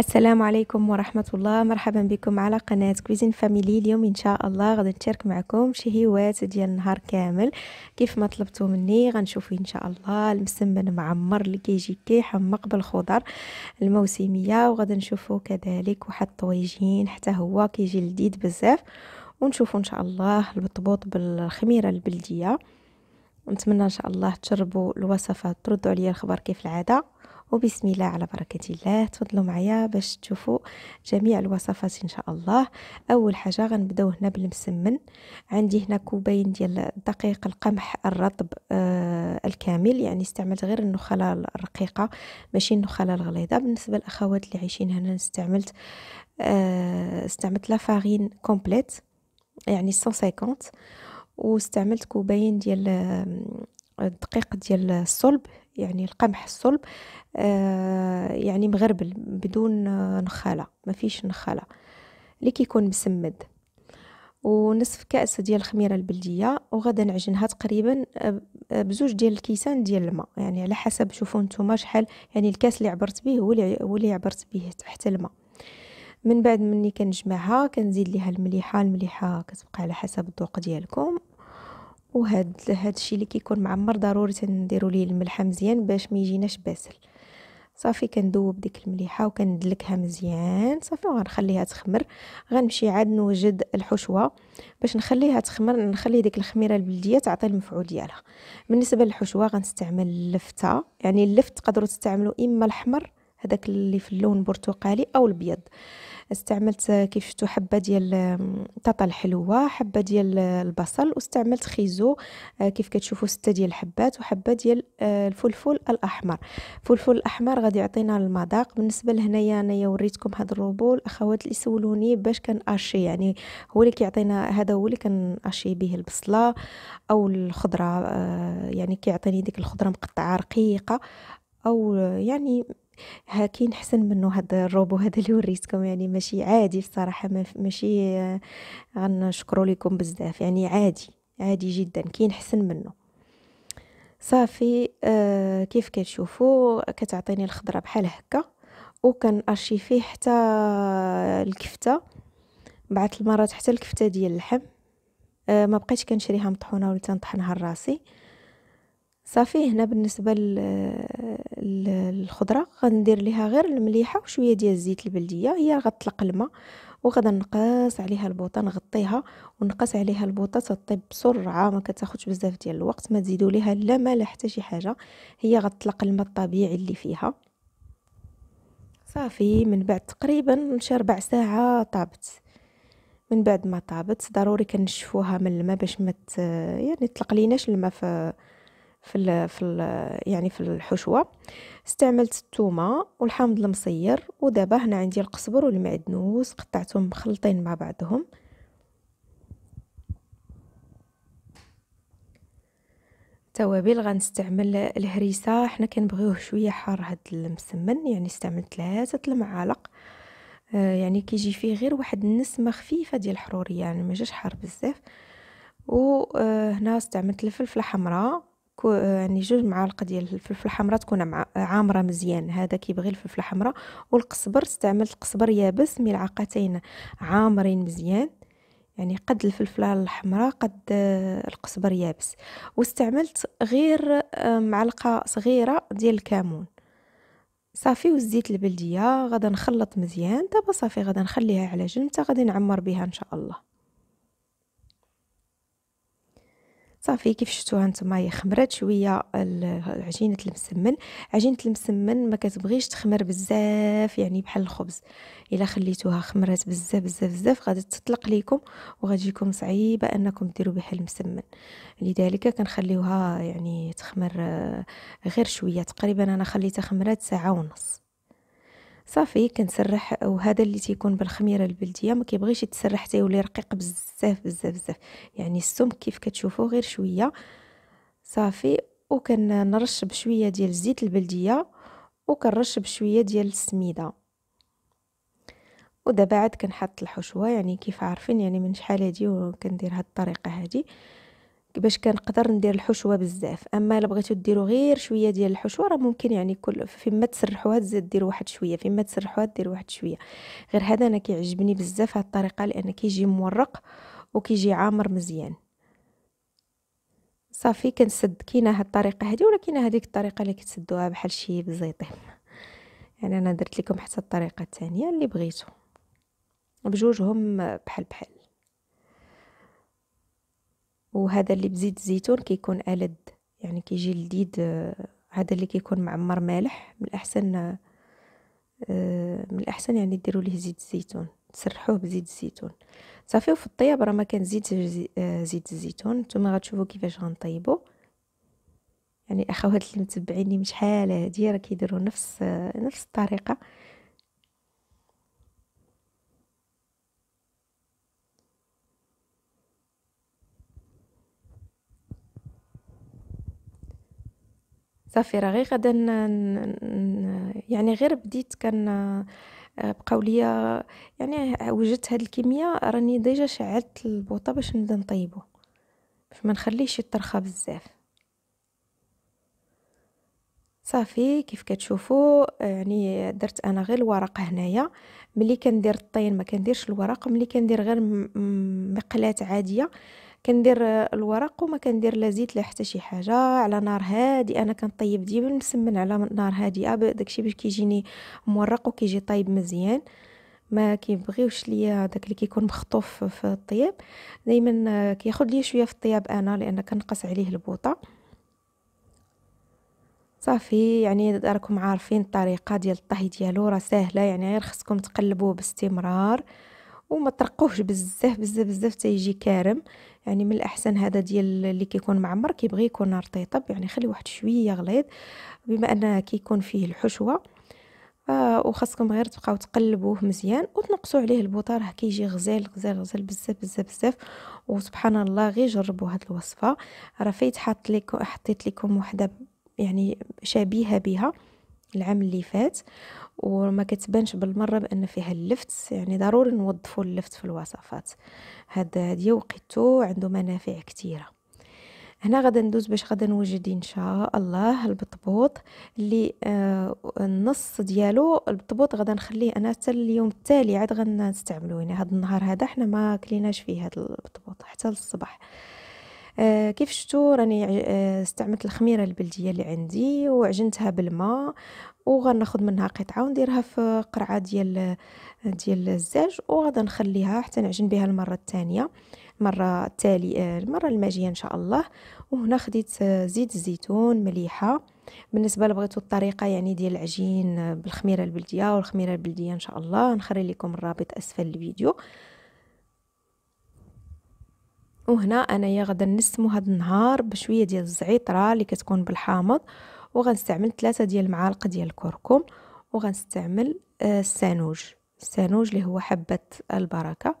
السلام عليكم ورحمة الله مرحبا بكم على قناة كويزين فاميلي اليوم إن شاء الله غادي نشارك معكم شي هوات ديال النهار كامل كيف ما طلبتو مني غنشوف إن شاء الله المسمن معمر اللي كيجي كيحمق بالخضر الموسمية وغادي نشوفو كذلك واحد الطويجين حتى هو كيجي لذيذ بزاف ونشوفو إن شاء الله البطبوط بالخميرة البلدية نتمنى ان شاء الله تشربوا الوصفات تردوا عليا الخبر كيف العاده وبسم الله على بركة الله تفضلوا معايا باش تشوفوا جميع الوصفات إن شاء الله أول حاجة غنبداو هنا بالمسمن عندي هنا كوبين ديال الدقيق القمح الرطب آه الكامل يعني استعملت غير النخلة الرقيقة ماشي النخلة الغليظة بالنسبة للأخوات اللي عايشين هنا استعملت آه استعملت لافارين كومبليت يعني 150 واستعملت كوبين ديال الدقيق ديال الصلب يعني القمح الصلب آه، يعني مغربل بدون نخالة ما فيش نخالة اللي كيكون مسمد ونصف كأس ديال الخميرة البلدية وغدا نعجنها تقريبا آه، آه، بزوج ديال الكيسان ديال الماء يعني على حسب شوفوا نتوما شحال يعني الكاس اللي عبرت به هو اللي هو اللي عبرت به تحت الماء من بعد مني كنجمعها كنزيد ليها المليحه المليحه كتبقى على حسب الذوق ديالكم وهاد هاد الشيء اللي كيكون معمر ضروري تنديروا ليه الملحه مزيان باش ما يجيناش باسل صافي كندوب ديك المليحه وكندلكها مزيان صافي وغنخليها تخمر غنمشي عاد نوجد الحشوه باش نخليها تخمر نخلي ديك الخميره البلديه تعطي المفعول ديالها بالنسبه للحشوه غنستعمل اللفته يعني اللفت تقدروا تستعملوا اما الاحمر هذاك اللي في اللون برتقالي او الابيض استعملت آه، كيف شفتوا حبه ديال طاطا الحلوه حبه ديال آه، البصل واستعملت خيزو آه، كيف كتشوفوا سته ديال الحبات وحبه ديال الفلفل الاحمر الفلفل الاحمر غادي يعطينا المذاق بالنسبه لهنايا انايا وريتكم هذا الروبو الاخوات اللي سولوني باش كناشي يعني هو اللي كيعطينا هذا هو اللي كناشي به البصله او الخضره يعني كيعطيني ديك الخضره مقطعه رقيقه او يعني ها كاين حسن منه هاد الروبو هذا اللي وريتكم يعني ماشي عادي الصراحه ماشي آه، غنشكروا لكم بزاف يعني عادي عادي جدا كاين حسن منه صافي آه كيف كتشوفوا كتعطيني الخضره بحال هكا وكان فيه حتى الكفته بعض المرات حتى الكفته ديال اللحم آه ما بقيتش كنشريها مطحونه ولا تنطحنها لراسي صافي هنا بالنسبه للخضره غندير ليها غير المليحه وشويه ديال الزيت البلديه هي غطلق الماء وغادا نقص عليها البوطه نغطيها ونقص عليها البوطه تطيب بسرعه ما كتاخذش بزاف ديال الوقت ما تزيدوا ليها لا لا حتى شي حاجه هي غطلق الماء الطبيعي اللي فيها صافي من بعد تقريبا شي ربع ساعه طابت من بعد ما طابت ضروري كنشفوها من الماء باش ما يعني تطلق ليناش الماء في في الـ في الـ يعني في الحشوه استعملت الثومه والحامض المصير ودابا هنا عندي القزبر والمعدنوس قطعتهم مخلطين مع بعضهم توابل غنستعمل الهريسه حنا كنبغيوه شويه حار هاد المسمن يعني استعملت ثلاثه المعالق آه يعني كيجي فيه غير واحد النسمه خفيفه ديال الحروريه يعني ما جاش حار بزاف وهنا آه، استعملت الفلفله حمراء يعني جوج معالق ديال الفلفل الحمراء تكون عامره مزيان هذا كيبغي الفلفل الحمراء والقزبر استعملت القزبر يابس ملعقتين عامرين مزيان يعني قد الفلفله الحمراء قد القزبر يابس واستعملت غير معلقه صغيره ديال الكمون صافي والزيت البلديه غادا نخلط مزيان دابا صافي غادا نخليها على جنب حتى غادي نعمر بها ان شاء الله صافي كيف شفتوها نتوما هي خمرات شويه عجينه المسمن عجينه المسمن ما كتبغيش تخمر بزاف يعني بحال الخبز الا خليتوها خمرات بزاف بزاف بزاف غادي تطلق ليكم وغتجيكم صعيبه انكم ديروا بحال المسمن لذلك كنخليوها يعني تخمر آه، غير شويه تقريبا انا خليتها خمرات ساعه ونص صافي كنسرح وهذا اللي تيكون بالخميره البلديه ما كيبغيش يتسرح حتى يولي رقيق بزاف بزاف بزاف يعني السم كيف كتشوفوا غير شويه صافي وكنرش بشويه ديال الزيت البلديه وكنرش بشويه ديال السميده ودابا عاد كنحط الحشوه يعني كيف عارفين يعني من شحال هادي وكندير هاد الطريقه هادي باش كنقدر ندير الحشوه بزاف اما الا بغيتو ديروا غير شويه ديال الحشوه راه ممكن يعني كل فيما تسرحوها دير واحد شويه فيما تسرحوها دير واحد شويه غير هذا انا كيعجبني بزاف هاد الطريقه لان كيجي مورق وكيجي عامر مزيان صافي كنسد كاينه هاد الطريقه هادي ولا كاينه هذيك الطريقه اللي كتسدوها بحال شي بزيطين يعني انا درت لكم حتى الطريقه الثانيه اللي بغيتو بجوجهم بحال بحال وهذا اللي بزيت الزيتون كيكون ألد يعني كيجي لذيذ آه، هذا اللي كيكون معمر مالح من الأحسن آه، من الأحسن يعني ديروا ليه زيت الزيتون تسرحوه بزيت الزيتون صافي وفي الطياب راه ما كان زيت آه، زيت الزيتون نتوما غتشوفوا كيفاش غنطيبو يعني اخوات اللي متبعيني من شحال هادي راه كيديروا نفس نفس الطريقه صافي راه غير غادا يعني غير بديت كان آه، بقاو ليا يعني وجدت هاد الكميه راني ديجا شعلت البوطه باش نبدا نطيبو باش ما نخليش يطرخا بزاف صافي كيف كتشوفوا يعني درت انا غير الورق هنايا ملي كندير الطين ما كنديرش الورق ملي كندير غير مقلاه عاديه كندير الورق وما كندير لا زيت لا حتى شي حاجه على نار هادئه انا كنطيب ديما مسمن على نار هادئه داكشي باش كيجيني مورق وكيجي طايب مزيان ما كيبغيوش ليا داك اللي كيكون مخطوف في الطياب دائما كياخد ليا شويه في الطياب انا لان كنقص عليه البوطه صافي يعني راكم عارفين الطريقه ديال الطهي ديالو راه ساهله يعني غير خصكم تقلبوه باستمرار وما ترقوهش بزاف بزاف بزاف حتى يجي كارم يعني من الاحسن هذا ديال اللي كيكون معمر كيبغي يكون رطيطب يعني خلي واحد شويه غليظ بما ان كيكون فيه الحشوه آه وخاصكم غير تبقاو تقلبوه مزيان وتنقصوا عليه البوطه راه كيجي غزال غزال غزال بزاف بزاف بزاف وسبحان الله غير جربوا هاد الوصفه راه فايت حطيت لكم حطيت لكم وحده يعني شبيهه بها العام اللي فات وما كتبانش بالمره بان فيها اللفت يعني ضروري نوظفوا اللفت في الوصفات هذا هذه وقيتو عنده منافع كثيره هنا غدا ندوز باش غدا نوجد ان شاء الله البطبوط اللي آه النص ديالو البطبوط غدا نخليه انا حتى اليوم التالي عاد غنستعملو يعني هذا النهار هذا حنا ما كليناش فيه هذا البطبوط حتى للصباح آه، كيف شفتوا راني آه، استعملت الخميره البلديه اللي عندي وعجنتها بالماء وغناخذ منها قطعه ونديرها في قرعه ديال ديال الزاج وغادا نخليها حتى نعجن بها المره الثانيه المره التالي آه، المره الماجيه ان شاء الله وهنا خديت زيت الزيتون مليحه بالنسبه لبغيتوا الطريقه يعني ديال العجين بالخميره البلديه والخميره البلديه ان شاء الله نخلي لكم الرابط اسفل الفيديو وهنا انايا غادا نسمو هاد النهار بشويه ديال الزعتره اللي كتكون بالحامض وغنستعمل ثلاثة ديال المعالق ديال الكركم وغنستعمل آه، السانوج السانوج اللي هو حبه البركه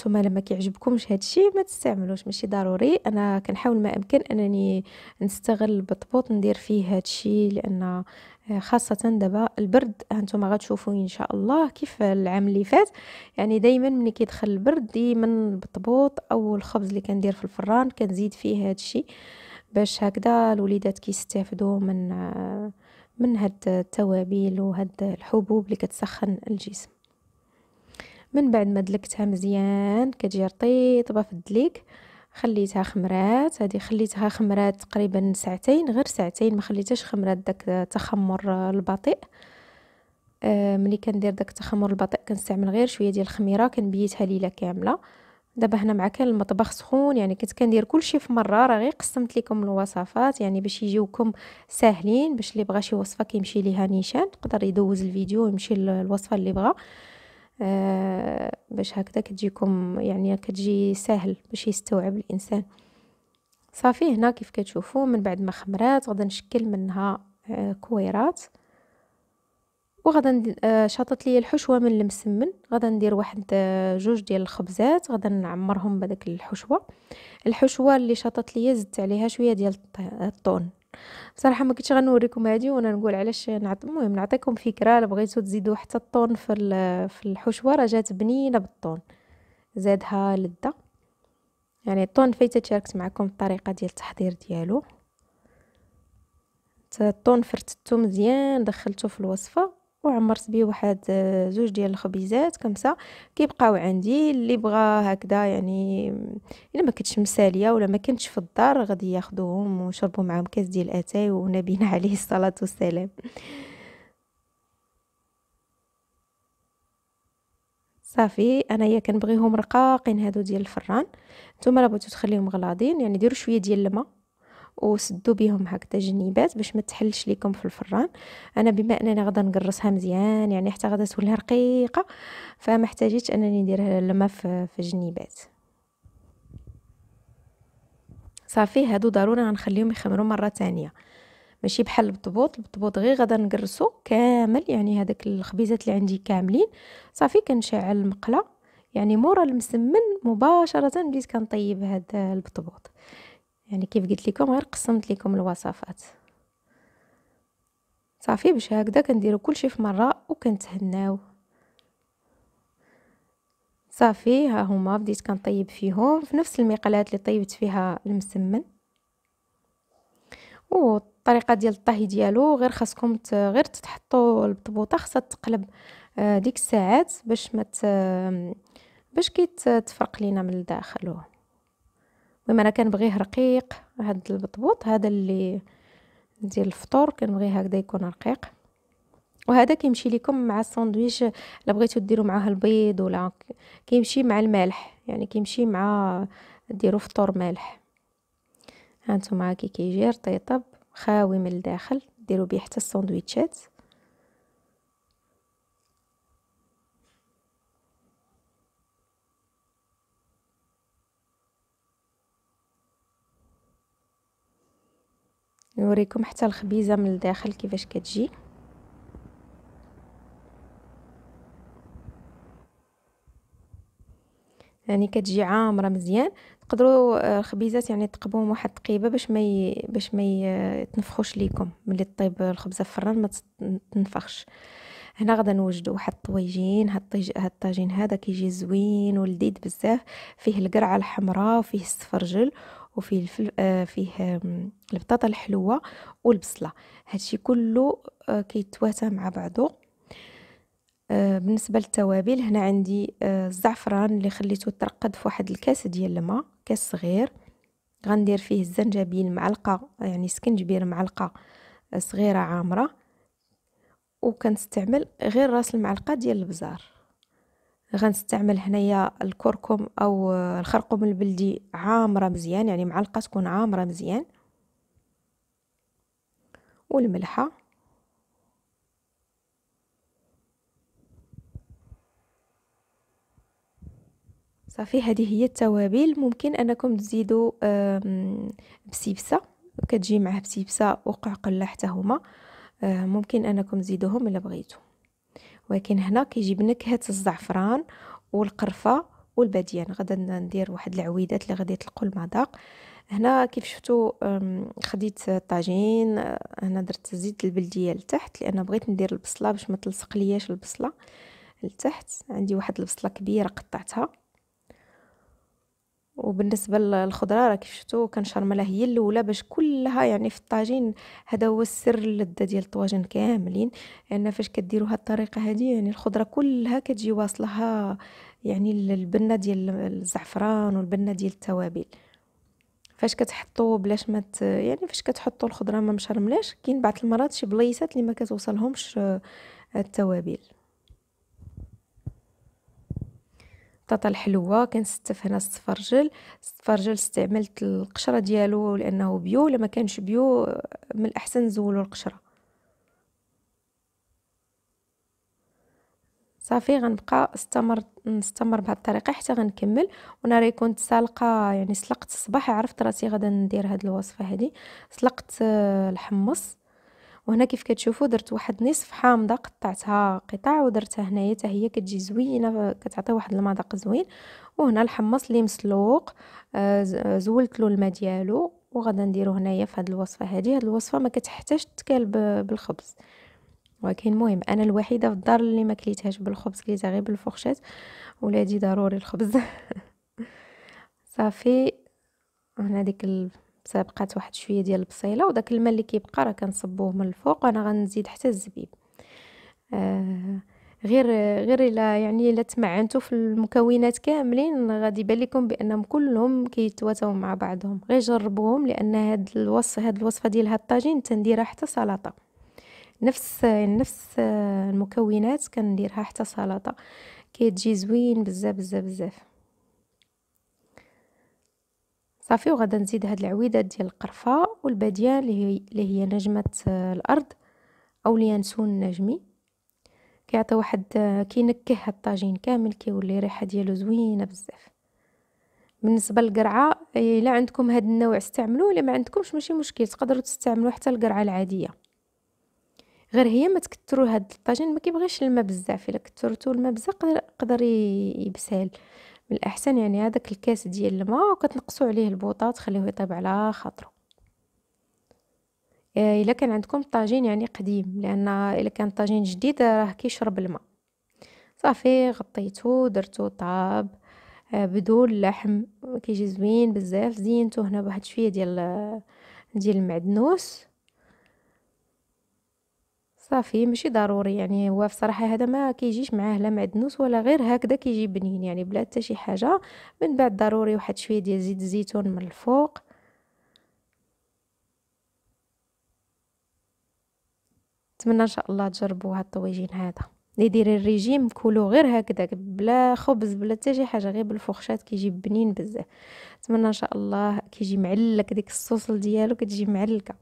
نتوما لما كيعجبكمش هادشي ما تستعملوش ماشي ضروري انا كنحاول ما امكن انني نستغل البطبوط ندير فيه هادشي لان آه، خاصة دابا البرد هانتوما غتشوفوا ان شاء الله كيف العام اللي فات يعني دائما ملي كيدخل البرد ديما البطبوط او الخبز اللي كندير في الفران كنزيد فيه هادشي باش هكذا الوليدات كيستافدوا من آه، من هاد التوابل وهاد الحبوب اللي كتسخن الجسم من بعد ما دلكتها مزيان كتجي رطيبه في الدليك خليتها خمرات هذه خليتها خمرات تقريبا ساعتين غير ساعتين ما خليتهاش خمرات داك التخمر البطيء آه ملي كندير داك التخمر البطيء كنستعمل غير شويه ديال الخميره كنبيتها ليله كامله دابا هنا مع كان المطبخ سخون يعني كنت كندير كلشي في مره راه غير قسمت لكم الوصفات يعني باش يجيوكم ساهلين باش اللي بغى شي وصفه كيمشي ليها نيشان تقدر يدوز الفيديو ويمشي للوصفه اللي بغا آه، باش هكذا كتجيكم يعني كتجي سهل باش يستوعب الانسان صافي هنا كيف كتشوفوا من بعد ما خمرات غادي نشكل منها آه، كويرات وغادا آه، شاطت لي الحشوه من المسمن غادا ندير واحد جوج ديال الخبزات غادا نعمرهم بهذاك الحشوه الحشوه اللي شاطت لي زدت عليها شويه ديال الطون بصراحه ما كنتش غنوريكم هادي وانا نقول علاش نعط المهم نعطيكم فكره الا بغيتو تزيدوا حتى الطون في في الحشوه راه جات بنينه بالطون زادها لذه يعني الطون فايته شاركت معكم الطريقه ديال التحضير ديالو الطون فرتتو مزيان دخلته في الوصفه وعمرت به واحد آه، زوج ديال الخبيزات كمسا كيبقاو عندي اللي بغا هكذا يعني الا ما كنتش مساليه ولا ما كنتش في الدار غادي ياخذوهم ويشربوا معاهم كاس ديال الاتاي ونبينا عليه الصلاه والسلام صافي انايا كنبغيهم رقاقين هادو ديال الفران نتوما لا بغيتو تخليهم غلاضين يعني ديروا شويه ديال الماء وسدوا بهم هكذا جنيبات باش ما تحلش لكم في الفران انا بما انني غدا نقرصها مزيان يعني حتى غدا تولها رقيقه فما احتاجيتش انني نديرها لما في جنيبات صافي هادو ضروري غنخليهم يخمروا مره تانية ماشي بحال البطبوط البطبوط غير غدا نقرصو كامل يعني هذاك الخبيزات اللي عندي كاملين صافي كنشعل المقله يعني مورا المسمن مباشره بديت كنطيب هذا البطبوط يعني كيف قلت لكم غير قسمت لكم الوصفات صافي باش هكذا كنديروا كلشي في مره وكنتهناو صافي ها هما بديت كنطيب فيهم في نفس المقلات اللي طيبت فيها المسمن والطريقه ديال الطهي ديالو غير خاصكم غير تحطوا البطبوطه خاصها تقلب آه، ديك الساعات باش ما باش كيتفرق لينا من الداخل المهم انا كنبغيه رقيق هذا البطبوط هذا اللي ديال الفطور كنبغيه هكذا يكون رقيق وهذا كيمشي لكم مع الساندويتش الا بغيتو ديروا معاه البيض ولا كيمشي مع الملح يعني كيمشي مع ديروا فطور مالح هانتوما كي كيجي رطيطب خاوي من الداخل ديروا به حتى الساندويتشات نوريكم حتى الخبيزه من الداخل كيفاش كتجي يعني كتجي عامره مزيان تقدروا آه، الخبيزات يعني تقبوهم واحد تقيبة باش ما ي... باش ما يتنفخوش ليكم ملي طيب الخبزه في الفران ما تنفخش هنا غدا نوجدوا واحد الطويجين هاد الطاجين هذا كيجي زوين ولذيذ بزاف فيه القرعه الحمراء وفيه السفرجل وفيه الفل... آه، فيه البطاطا الحلوه والبصله هادشي كله آه، كيتواتى مع بعضه آه، بالنسبه للتوابل هنا عندي الزعفران اللي خليته ترقد في واحد الكاس ديال الماء كاس صغير غندير فيه الزنجبيل معلقه يعني سكنجبير معلقه صغيره عامره وكنستعمل غير راس المعلقه ديال البزار غنستعمل هنايا الكركم او الخرقوم البلدي عامره مزيان يعني معلقه تكون عامره مزيان والملحه صافي هذه هي التوابل ممكن انكم تزيدوا بسيبسه كتجي معها بسبسه وقعقله حتى هما آه، ممكن انكم تزيدوهم الا بغيتو ولكن هنا كيجيب نكهه الزعفران والقرفه والبديان غدا ندير واحد العويدات اللي غادي يطلقوا المذاق هنا كيف شفتوا خديت الطاجين هنا درت زيت البلديه لتحت لان بغيت ندير البصله باش ما تلصق ليش البصله لتحت عندي واحد البصله كبيره قطعتها وبالنسبه للخضره راكي شفتوا كنشرملها هي الاولى باش كلها يعني في الطاجين هذا هو السر اللذه ديال الطواجن كاملين لان يعني فاش كديروا هاد الطريقه هذه يعني الخضره كلها كتجي واصلها يعني البنه ديال الزعفران والبنه ديال التوابل فاش كتحطوا بلاش ما يعني فاش كتحطوا الخضره ما مشرملاش كاين بعض المرات شي بلايصات اللي ما كتوصلهمش آه، التوابل البطاطا الحلوه كنستف هنا السفرجل السفرجل استعملت القشره ديالو لانه بيو لما كانش بيو من الاحسن نزولو القشره صافي غنبقى استمر نستمر بهاد الطريقه حتى غنكمل وانا راه كنت سالقه يعني سلقت الصباح عرفت راسي غادا ندير هاد الوصفه هادي سلقت آه، الحمص وهنا كيف كتشوفوا درت واحد نصف حامضه قطعتها قطع ودرتها هنايا حتى هي كتجي زوينه كتعطي واحد المذاق زوين وهنا الحمص اللي مسلوق آه، آه، زولت له الماء ديالو وغادا نديرو هنايا في هذه الوصفه هذه هذه الوصفه ما كتحتاج تكال بالخبز ولكن المهم انا الوحيده في الدار اللي ما كليتهاش بالخبز كليتها غير بالفرشات ولادي ضروري الخبز صافي هنا ديك بقات واحد شويه ديال البصيله وداك الماء اللي كيبقى راه كنصبوه من الفوق وانا غنزيد حتى الزبيب آه غير غير الا يعني الا تمعنتوا في المكونات كاملين غادي يبان لكم بانهم كلهم كيتواتاو مع بعضهم غير جربوهم لان هاد الوصف هاد الوصفه ديال هاد الطاجين تنديرها حتى سلطه نفس نفس آه، المكونات كنديرها حتى سلطه كتجي زوين بزاف بزاف بزاف صافي وغادا نزيد هاد العويدات ديال القرفه والباديه اللي هي نجمه آه، الارض او اليانسون النجمي كيعطي واحد آه، كينكه هاد الطاجين كامل كيولي الريحه ديالو زوينه بزاف بالنسبه للقرعه الا عندكم هاد النوع استعملوه الا ما عندكمش ماشي مشكل تقدروا تستعملوا حتى القرعه العاديه غير هي ما تكثروا هاد الطاجين ما كيبغيش الماء بزاف الا كثرتوا الماء بزاف يقدر يبسال من الاحسن يعني هذاك الكاس ديال الماء وكتنقصوا عليه البوطه تخليوه يطيب على خاطره آه، الا كان عندكم طاجين يعني قديم لان الا كان طاجين جديد راه كيشرب الماء صافي غطيته درته طاب آه، بدون لحم كيجي زوين بزاف زينته هنا بواحد شويه ديال آه، ديال المعدنوس صافي ماشي ضروري يعني هو صراحه هذا ما كيجيش معاه لا معدنوس ولا غير هكذا كيجي بنين يعني بلا حتى شي حاجه من بعد ضروري واحد شويه ديال زيت الزيتون من الفوق نتمنى ان شاء الله تجربوا هاد الطويجين هذا اللي يدير الريجيم كلو غير هكذا بلا خبز بلا حتى شي حاجه غير بالفخشات كيجي بنين بزاف نتمنى ان شاء الله كيجي معلك ديك الصوصل ديالو كتجي معلكه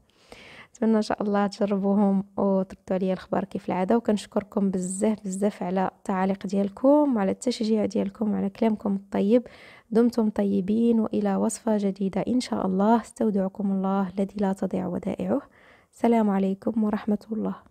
نتمنى ان شاء الله تجربوهم وتردوا عليا الخبر كيف العاده وكنشكركم بزاف بزاف على التعاليق ديالكم على التشجيع ديالكم على كلامكم الطيب دمتم طيبين والى وصفه جديده ان شاء الله استودعكم الله الذي لا تضيع ودائعه السلام عليكم ورحمه الله